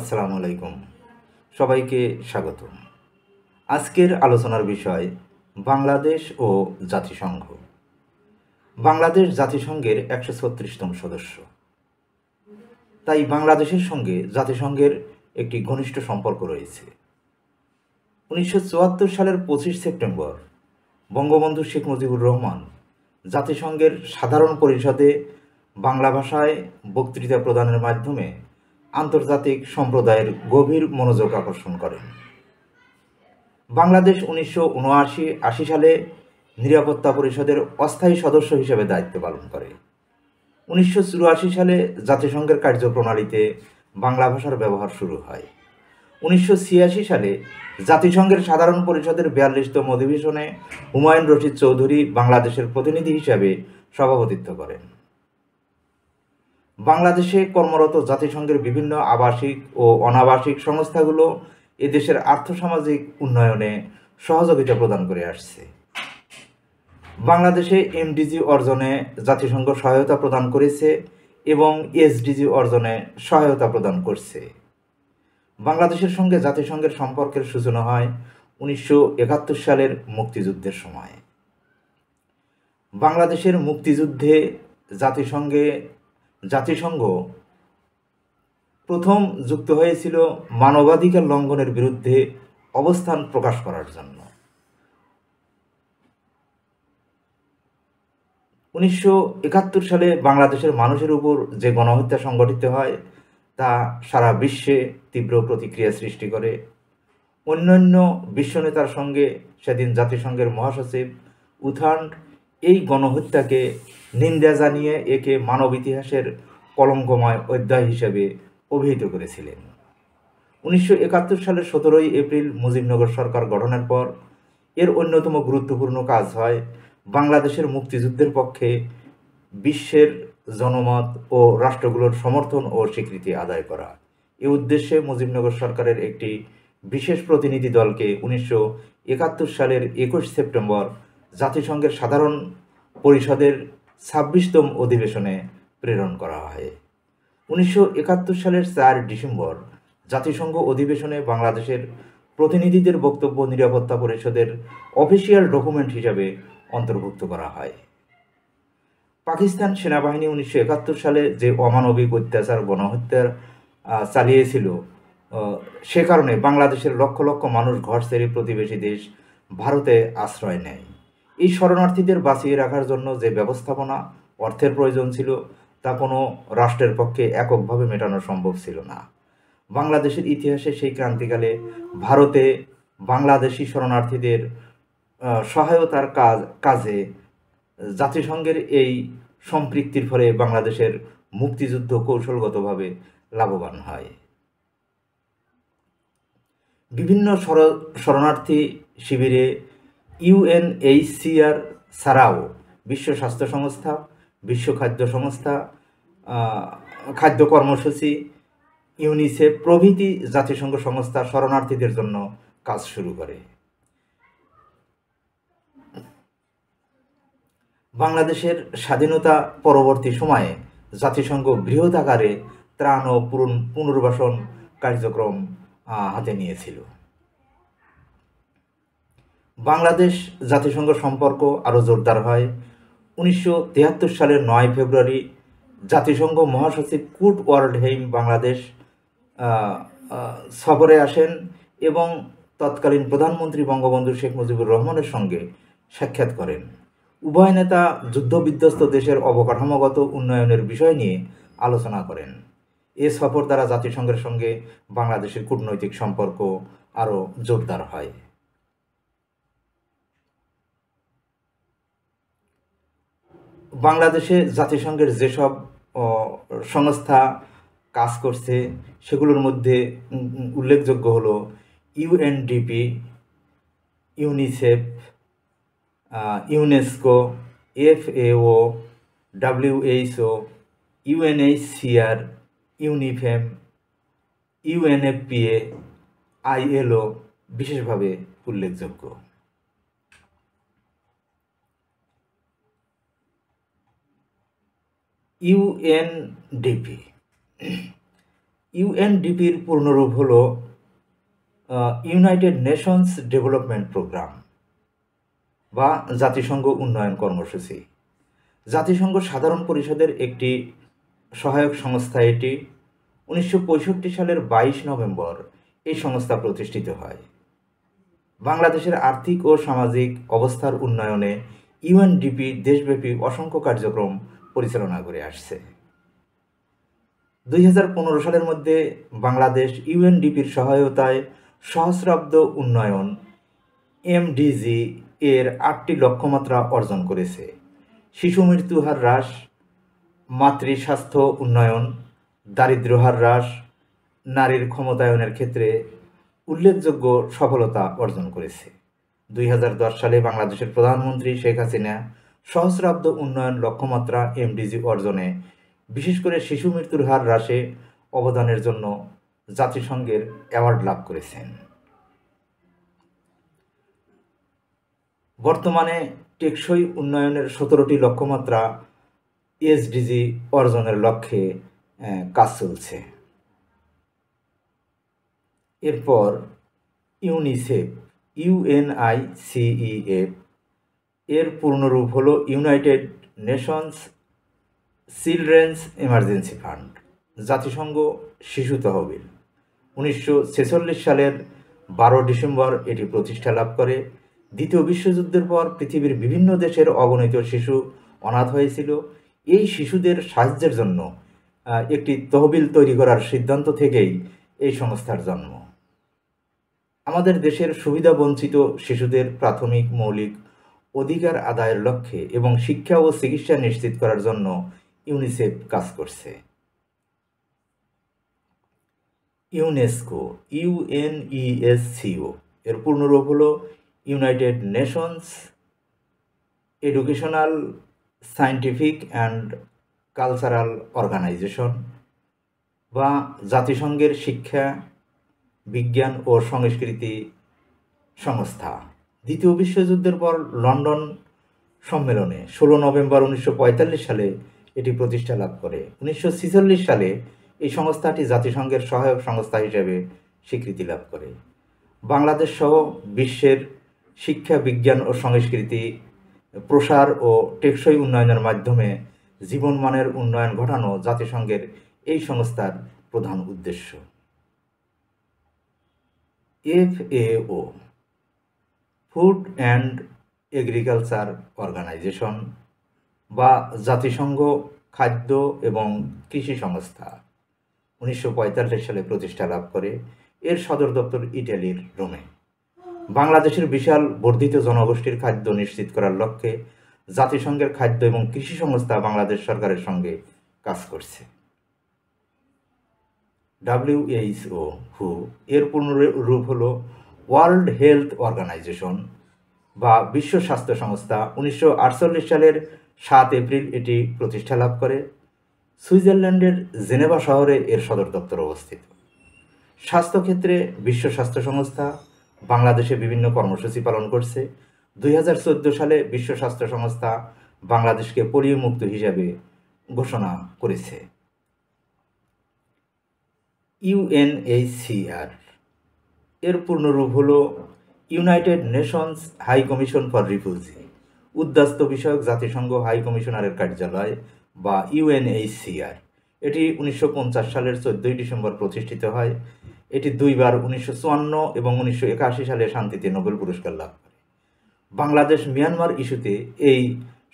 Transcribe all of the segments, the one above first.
আসসালামু আলাইকুম সবাইকে স্বাগত আজকের আলোচনার বিষয় বাংলাদেশ ও জাতিসংঘ বাংলাদেশ জাতিসংঘের একশো ছত্রিশতম সদস্য তাই বাংলাদেশের সঙ্গে জাতিসংঘের একটি ঘনিষ্ঠ সম্পর্ক রয়েছে উনিশশো সালের পঁচিশ সেপ্টেম্বর বঙ্গবন্ধু শেখ মুজিবুর রহমান জাতিসংঘের সাধারণ পরিষদে বাংলা ভাষায় বক্তৃতা প্রদানের মাধ্যমে আন্তর্জাতিক সম্প্রদায়ের গভীর মনোযোগ আকর্ষণ করেন বাংলাদেশ উনিশশো উনআশি আশি সালে নিরাপত্তা পরিষদের অস্থায়ী সদস্য হিসেবে দায়িত্ব পালন করে উনিশশো সালে জাতিসংঘের কার্যপ্রণালীতে বাংলা ভাষার ব্যবহার শুরু হয় উনিশশো সালে জাতিসংঘের সাধারণ পরিষদের বিয়াল্লিশতম অধিবেশনে হুমায়ুন রশিদ চৌধুরী বাংলাদেশের প্রতিনিধি হিসাবে সভাপতিত্ব করেন বাংলাদেশে কর্মরত জাতিসংঘের বিভিন্ন আবাসিক ও অনাবাসিক সংস্থাগুলো এদেশের আর্থসামাজিক উন্নয়নে সহযোগিতা প্রদান করে আসছে বাংলাদেশে এমডিজি অর্জনে জাতিসংঘ সহায়তা প্রদান করেছে এবং এসডিজি অর্জনে সহায়তা প্রদান করছে বাংলাদেশের সঙ্গে জাতিসংঘের সম্পর্কের সূচনা হয় উনিশশো সালের মুক্তিযুদ্ধের সময় বাংলাদেশের মুক্তিযুদ্ধে জাতিসংঘে জাতিসংঘ প্রথম যুক্ত হয়েছিল মানবাধিকার লঙ্ঘনের বিরুদ্ধে অবস্থান প্রকাশ করার জন্য উনিশশো সালে বাংলাদেশের মানুষের উপর যে গণহত্যা সংগঠিত হয় তা সারা বিশ্বে তীব্র প্রতিক্রিয়া সৃষ্টি করে অন্যান্য বিশ্ব নেতার সঙ্গে সেদিন জাতিসংঘের মহাসচিব উথান্ড এই গণহত্যাকে নিন্দা জানিয়ে একে মানব ইতিহাসের কলঙ্কময় অধ্যায় হিসেবে অভিহিত করেছিলেন উনিশশো সালের সতেরোই এপ্রিল মুজিবনগর সরকার গঠনের পর এর অন্যতম গুরুত্বপূর্ণ কাজ হয় বাংলাদেশের মুক্তিযুদ্ধের পক্ষে বিশ্বের জনমত ও রাষ্ট্রগুলোর সমর্থন ও স্বীকৃতি আদায় করা এ উদ্দেশ্যে মুজিবনগর সরকারের একটি বিশেষ প্রতিনিধি দলকে উনিশশো সালের একুশ সেপ্টেম্বর জাতিসংঘের সাধারণ পরিষদের ছাব্বিশতম অধিবেশনে প্রেরণ করা হয় উনিশশো সালের চার ডিসেম্বর জাতিসংঘ অধিবেশনে বাংলাদেশের প্রতিনিধিদের বক্তব্য নিরাপত্তা পরিষদের অফিসিয়াল ডকুমেন্ট হিসাবে অন্তর্ভুক্ত করা হয় পাকিস্তান সেনাবাহিনী উনিশশো একাত্তর সালে যে অমানবিক অত্যাচার গণহত্যার চালিয়েছিল সে কারণে বাংলাদেশের লক্ষ লক্ষ মানুষ ঘর ছেড়ে প্রতিবেশী দেশ ভারতে আশ্রয় নেয় এই শরণার্থীদের বাঁচিয়ে রাখার জন্য যে ব্যবস্থাপনা অর্থের প্রয়োজন ছিল তা কোনো রাষ্ট্রের পক্ষে এককভাবে মেটানো সম্ভব ছিল না বাংলাদেশের ইতিহাসে সেই ক্রান্তিকালে ভারতে বাংলাদেশি শরণার্থীদের সহায়তার কাজ কাজে জাতিসংঘের এই সম্পৃক্তির ফলে বাংলাদেশের মুক্তিযুদ্ধ কৌশলগতভাবে লাভবান হয় বিভিন্ন শরণার্থী শিবিরে ইউএনএইচসিআর ছাড়াও বিশ্ব স্বাস্থ্য সংস্থা বিশ্ব খাদ্য সংস্থা খাদ্য কর্মসূচি ইউনিসেফ প্রভৃতি জাতিসংঘ সংস্থা শরণার্থীদের জন্য কাজ শুরু করে বাংলাদেশের স্বাধীনতা পরবর্তী সময়ে জাতিসংঘ বৃহৎ আকারে ত্রাণ ও পুনর্বাসন কার্যক্রম হাতে নিয়েছিল বাংলাদেশ জাতিসংঘ সম্পর্ক আরও জোরদার হয় উনিশশো সালের নয় ফেব্রুয়ারি জাতিসংঘ মহাসচিব কুট ওয়ার্ল্ড হেইম বাংলাদেশ সফরে আসেন এবং তৎকালীন প্রধানমন্ত্রী বঙ্গবন্ধু শেখ মুজিবুর রহমানের সঙ্গে সাক্ষাৎ করেন উভয় নেতা যুদ্ধবিধ্বস্ত দেশের অবকাঠামোগত উন্নয়নের বিষয় নিয়ে আলোচনা করেন এ সফর দ্বারা জাতিসংঘের সঙ্গে বাংলাদেশের কূটনৈতিক সম্পর্ক আরও জোরদার হয় বাংলাদেশে জাতিসংঘের যেসব সংস্থা কাজ করছে সেগুলোর মধ্যে উল্লেখযোগ্য হলো UNDP UNICEF UNESCO FAO WHO UNHCR UNIFEM UNFPA ILO বিশেষভাবে উল্লেখযোগ্য ইউএনডিপি ইউএনডিপির পূর্ণরূপ হল ইউনাইটেড নেশনস ডেভেলপমেন্ট প্রোগ্রাম বা জাতিসংঘ উন্নয়ন কর্মসূচি জাতিসংঘ সাধারণ পরিষদের একটি সহায়ক সংস্থা এটি উনিশশো সালের বাইশ নভেম্বর এই সংস্থা প্রতিষ্ঠিত হয় বাংলাদেশের আর্থিক ও সামাজিক অবস্থার উন্নয়নে ইউএনডিপি দেশব্যাপী অসংখ্য কার্যক্রম পরিচালনা করে আসছে দুই সালের মধ্যে বাংলাদেশ ইউএনডিপির সহায়তায় সহস্রাব্দ উন্নয়ন এমডিজি এর আটটি লক্ষ্যমাত্রা অর্জন করেছে শিশু হার হ্রাস মাতৃস্বাস্থ্য উন্নয়ন হার হ্রাস নারীর ক্ষমতায়নের ক্ষেত্রে উল্লেখযোগ্য সফলতা অর্জন করেছে দুই সালে বাংলাদেশের প্রধানমন্ত্রী শেখ হাসিনা সহস্রাব্দ উন্নয়ন লক্ষ্যমাত্রা এমডিজি অর্জনে বিশেষ করে শিশু মৃত্যুর হার হ্রাসে অবদানের জন্য জাতিসংঘের অ্যাওয়ার্ড লাভ করেছেন বর্তমানে টেকসই উন্নয়নের সতেরোটি লক্ষ্যমাত্রা এসডিজি e অর্জনের লক্ষ্যে কাজ চলছে এরপর ইউনিসেফ ইউএনআইসিইএফ এর পূর্ণরূপ হলো United Nations Children's Emergency Fund জাতিসংঘ শিশু তহবিল উনিশশো সালের বারো ডিসেম্বর এটি প্রতিষ্ঠা লাভ করে দ্বিতীয় বিশ্বযুদ্ধের পর পৃথিবীর বিভিন্ন দেশের অগণিত শিশু অনাথ হয়েছিল এই শিশুদের সাহায্যের জন্য একটি তহবিল তৈরি করার সিদ্ধান্ত থেকেই এই সংস্থার জন্ম আমাদের দেশের সুবিধাবঞ্চিত শিশুদের প্রাথমিক মৌলিক অধিকার আদায়ের লক্ষ্যে এবং শিক্ষা ও চিকিৎসা নিশ্চিত করার জন্য ইউনিসেফ কাজ করছে ইউনেস্কো ইউএনইএসসিও এর পূর্ণরূপ হল United Nations Educational Scientific and Cultural Organization বা জাতিসংঘের শিক্ষা বিজ্ঞান ও সংস্কৃতি সংস্থা দ্বিতীয় বিশ্বযুদ্ধের পর লন্ডন সম্মেলনে ষোলো নভেম্বর উনিশশো সালে এটি প্রতিষ্ঠা লাভ করে উনিশশো সালে এই সংস্থাটি জাতিসংঘের সহায়ক সংস্থা হিসেবে স্বীকৃতি লাভ করে বাংলাদেশ সহ বিশ্বের শিক্ষা বিজ্ঞান ও সংস্কৃতি প্রসার ও টেকসই উন্নয়নের মাধ্যমে জীবনমানের উন্নয়ন ঘটানো জাতিসংঘের এই সংস্থার প্রধান উদ্দেশ্য F A O Food and Agriculture Organization বা জাতিসংঘ খাদ্য এবং কৃষি সংস্থা উনিশশো সালে প্রতিষ্ঠা লাভ করে এর সদর দপ্তর ইটালির রোমে বাংলাদেশের বিশাল বর্ধিত জনগোষ্ঠীর খাদ্য নিশ্চিত করার লক্ষ্যে জাতিসংঘের খাদ্য এবং কৃষি সংস্থা বাংলাদেশ সরকারের সঙ্গে কাজ করছে ডাব্লিউএইচও হু এর পূর্ণ রূপ হলো ওয়ার্ল্ড হেলথ অর্গানাইজেশন বা বিশ্ব স্বাস্থ্য সংস্থা উনিশশো সালের সাত এপ্রিল এটি প্রতিষ্ঠা লাভ করে সুইজারল্যান্ডের জেনেভা শহরে এর সদর দপ্তর অবস্থিত স্বাস্থ্যক্ষেত্রে বিশ্ব স্বাস্থ্য সংস্থা বাংলাদেশে বিভিন্ন কর্মসূচি পালন করছে দুই সালে বিশ্ব স্বাস্থ্য সংস্থা বাংলাদেশকে পোলিও মুক্ত হিসাবে ঘোষণা করেছে ইউএনএইচসিআর এর পূর্ণরূপ হল United Nations High Commission for Refugee উদ্যাস্ত বিষয়ক জাতিসংঘ হাই কমিশনারের কার্যালয় বা ইউএনএইচসিআর এটি উনিশশো সালের চোদ্দই ডিসেম্বর প্রতিষ্ঠিত হয় এটি দুইবার উনিশশো এবং উনিশশো সালে শান্তিতে নোবেল পুরস্কার লাভ করে বাংলাদেশ মিয়ানমার ইস্যুতে এই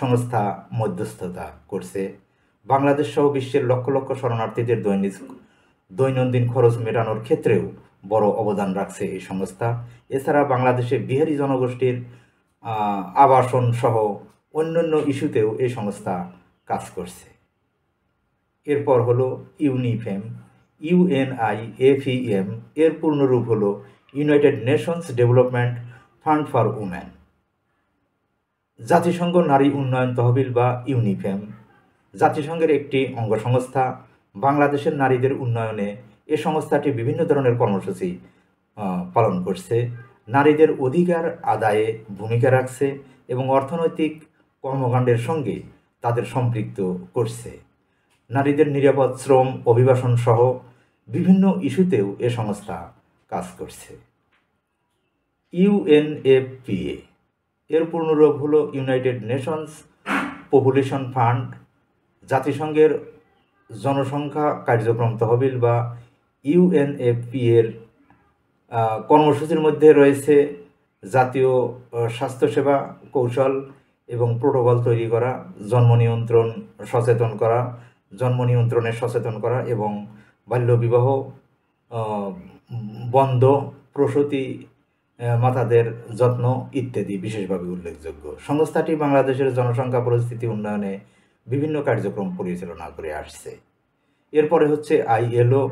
সংস্থা মধ্যস্থতা করছে বাংলাদেশ সহ বিশ্বের লক্ষ লক্ষ শরণার্থীদের দৈনিক দৈনন্দিন খরচ মেটানোর ক্ষেত্রেও বড় অবদান রাখছে এই সংস্থা এছাড়া বাংলাদেশে বিহারি জনগোষ্ঠীর আবাসন সহ অন্যান্য ইস্যুতেও এই সংস্থা কাজ করছে এরপর হলো ইউনিফেম ইউএনআই এফিএম এর পূর্ণরূপ হলো United Nations Development Fund for Woman জাতিসংঘ নারী উন্নয়ন তহবিল বা ইউনিফেম জাতিসংঘের একটি অঙ্গসংস্থা বাংলাদেশের নারীদের উন্নয়নে এ সংস্থাটি বিভিন্ন ধরনের কর্মসূচি পালন করছে নারীদের অধিকার আদায়ে ভূমিকা রাখছে এবং অর্থনৈতিক কর্মকাণ্ডের সঙ্গে তাদের সম্পৃক্ত করছে নারীদের নিরাপদ শ্রম অভিবাসন সহ বিভিন্ন ইস্যুতেও এ সংস্থা কাজ করছে ইউএনএফপিএ এর পূর্ণরূপ হল ইউনাইটেড নেশনস পপুলেশন ফান্ড জাতিসংঘের জনসংখ্যা কার্যক্রম তহবিল বা ইউএনএফপি এর কর্মসূচির মধ্যে রয়েছে জাতীয় স্বাস্থ্যসেবা কৌশল এবং প্রোটোকল তৈরি করা জন্ম নিয়ন্ত্রণ সচেতন করা জন্ম নিয়ন্ত্রণে সচেতন করা এবং বাল্যবিবাহ বন্ধ প্রসূতি মাতাদের যত্ন ইত্যাদি বিশেষভাবে উল্লেখযোগ্য সংস্থাটি বাংলাদেশের জনসংখ্যা পরিস্থিতি উন্নয়নে বিভিন্ন কার্যক্রম পরিচালনা করে আসছে এরপরে হচ্ছে আইএলও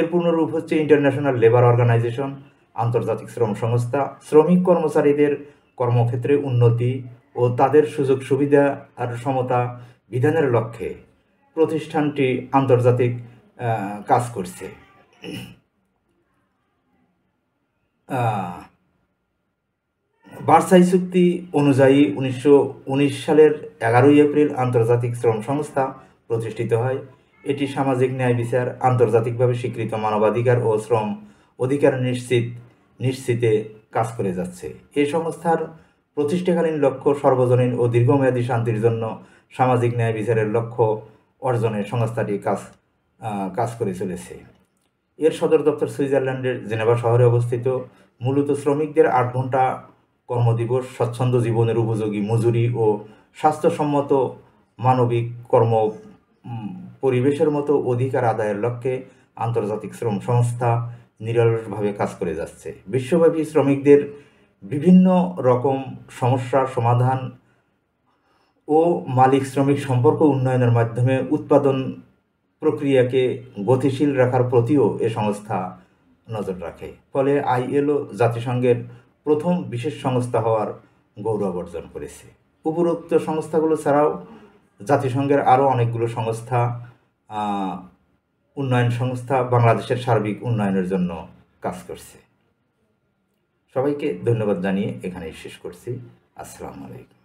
এর পূর্ণরূপ হচ্ছে ইন্টারন্যাশনাল লেবার অর্গানাইজেশন আন্তর্জাতিক শ্রম সংস্থা শ্রমিক কর্মচারীদের কর্মক্ষেত্রে উন্নতি ও তাদের সুযোগ সুবিধা আর সমতা বিধানের লক্ষ্যে প্রতিষ্ঠানটি আন্তর্জাতিক কাজ করছে বার্সাই চুক্তি অনুযায়ী উনিশশো সালের এগারোই এপ্রিল আন্তর্জাতিক শ্রম সংস্থা প্রতিষ্ঠিত হয় এটি সামাজিক ন্যায় বিচার আন্তর্জাতিকভাবে স্বীকৃত মানবাধিকার ও শ্রম অধিকার নিশ্চিত নিশ্চিতে কাজ করে যাচ্ছে এই সংস্থার প্রতিষ্ঠাকালীন লক্ষ্য সর্বজনীন ও দীর্ঘমেয়াদী শান্তির জন্য সামাজিক ন্যায় বিচারের লক্ষ্য অর্জনে সংস্থাটি কাজ কাজ করে চলেছে এর সদর দপ্তর সুইজারল্যান্ডের জেনেভা শহরে অবস্থিত মূলত শ্রমিকদের আট ঘন্টা কর্মদিবস স্বচ্ছন্দ জীবনের উপযোগী মজুরি ও স্বাস্থ্যসম্মত মানবিক কর্ম পরিবেশের মতো অধিকার আদায়ের লক্ষ্যে আন্তর্জাতিক শ্রম সংস্থা নিরলসভাবে কাজ করে যাচ্ছে বিশ্বব্যাপী শ্রমিকদের বিভিন্ন রকম সমস্যার সমাধান ও মালিক শ্রমিক সম্পর্ক উন্নয়নের মাধ্যমে উৎপাদন প্রক্রিয়াকে গতিশীল রাখার প্রতিও এ সংস্থা নজর রাখে ফলে আইএলও জাতিসংঘের প্রথম বিশেষ সংস্থা হওয়ার গৌরব অর্জন করেছে উপরোক্ত সংস্থাগুলো ছাড়াও জাতিসংঘের আরও অনেকগুলো সংস্থা উন্নয়ন সংস্থা বাংলাদেশের সার্বিক উন্নয়নের জন্য কাজ করছে সবাইকে ধন্যবাদ জানিয়ে এখানেই শেষ করছি আসসালামু আলাইকুম